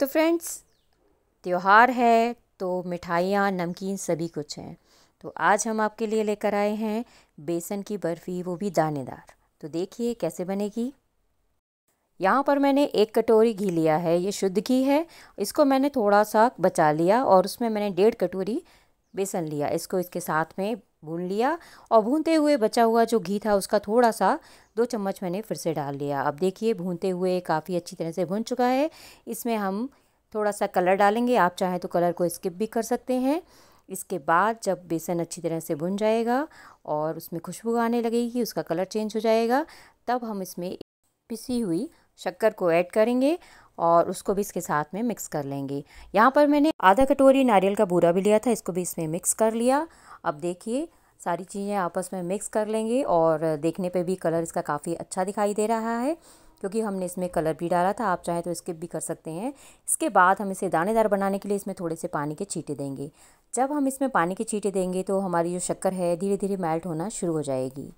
तो फ्रेंड्स त्यौहार है तो मिठाइयाँ नमकीन सभी कुछ हैं तो आज हम आपके लिए लेकर आए हैं बेसन की बर्फ़ी वो भी दानेदार तो देखिए कैसे बनेगी यहाँ पर मैंने एक कटोरी घी लिया है ये शुद्ध घी है इसको मैंने थोड़ा सा बचा लिया और उसमें मैंने डेढ़ कटोरी बेसन लिया इसको इसके साथ में भून लिया और भूनते हुए बचा हुआ जो घी था उसका थोड़ा सा दो चम्मच मैंने फिर से डाल लिया अब देखिए भूनते हुए काफ़ी अच्छी तरह से भून चुका है इसमें हम थोड़ा सा कलर डालेंगे आप चाहें तो कलर को स्किप भी कर सकते हैं इसके बाद जब बेसन अच्छी तरह से भुन जाएगा और उसमें खुशबू आने लगेगी उसका कलर चेंज हो जाएगा तब हम इसमें पिसी हुई शक्कर को ऐड करेंगे और उसको भी इसके साथ में मिक्स कर लेंगे यहाँ पर मैंने आधा कटोरी नारियल का बूरा भी लिया था इसको भी इसमें मिक्स कर लिया अब देखिए सारी चीज़ें आपस में मिक्स कर लेंगे और देखने पे भी कलर इसका काफ़ी अच्छा दिखाई दे रहा है क्योंकि हमने इसमें कलर भी डाला था आप चाहे तो स्किप भी कर सकते हैं इसके बाद हम इसे दानेदार बनाने के लिए इसमें थोड़े से पानी के छींटे देंगे जब हम इसमें पानी के छींटे देंगे तो हमारी जो शक्कर है धीरे धीरे मेल्ट होना शुरू हो जाएगी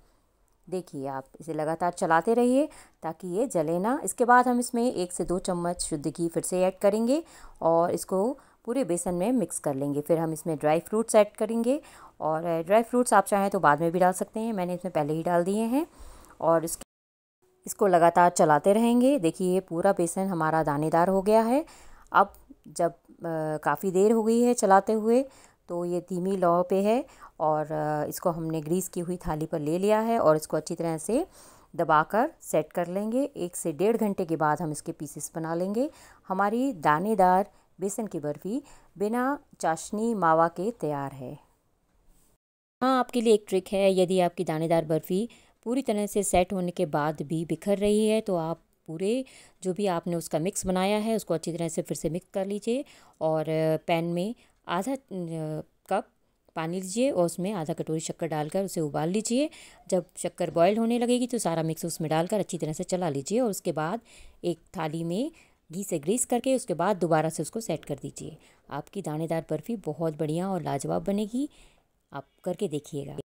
देखिए आप इसे लगातार चलाते रहिए ताकि ये जले ना इसके बाद हम इसमें एक से दो चम्मच शुद्ध घी फिर से ऐड करेंगे और इसको पूरे बेसन में मिक्स कर लेंगे फिर हम इसमें ड्राई फ्रूट्स ऐड करेंगे और ड्राई फ्रूट्स आप चाहें तो बाद में भी डाल सकते हैं मैंने इसमें पहले ही डाल दिए हैं और इसके इसको लगातार चलाते रहेंगे देखिए ये पूरा बेसन हमारा दानेदार हो गया है अब जब काफ़ी देर हो गई है चलाते हुए तो ये धीमी लौ पे है और इसको हमने ग्रीस की हुई थाली पर ले लिया है और इसको अच्छी तरह से दबाकर सेट कर लेंगे एक से डेढ़ घंटे के बाद हम इसके पीसेस बना लेंगे हमारी दानेदार बेसन की बर्फ़ी बिना चाशनी मावा के तैयार है हाँ आपके लिए एक ट्रिक है यदि आपकी दानेदार बर्फ़ी पूरी तरह से सेट होने के बाद भी बिखर रही है तो आप पूरे जो भी आपने उसका मिक्स बनाया है उसको अच्छी तरह से फिर से मिक्स कर लीजिए और पैन में आधा कप पानी लीजिए और उसमें आधा कटोरी शक्कर डालकर उसे उबाल लीजिए जब शक्कर बॉयल होने लगेगी तो सारा मिक्स उसमें डालकर अच्छी तरह से चला लीजिए और उसके बाद एक थाली में घी से ग्रीस करके उसके बाद दोबारा से उसको सेट कर दीजिए आपकी दानेदार बर्फ़ी बहुत बढ़िया और लाजवाब बनेगी आप करके देखिएगा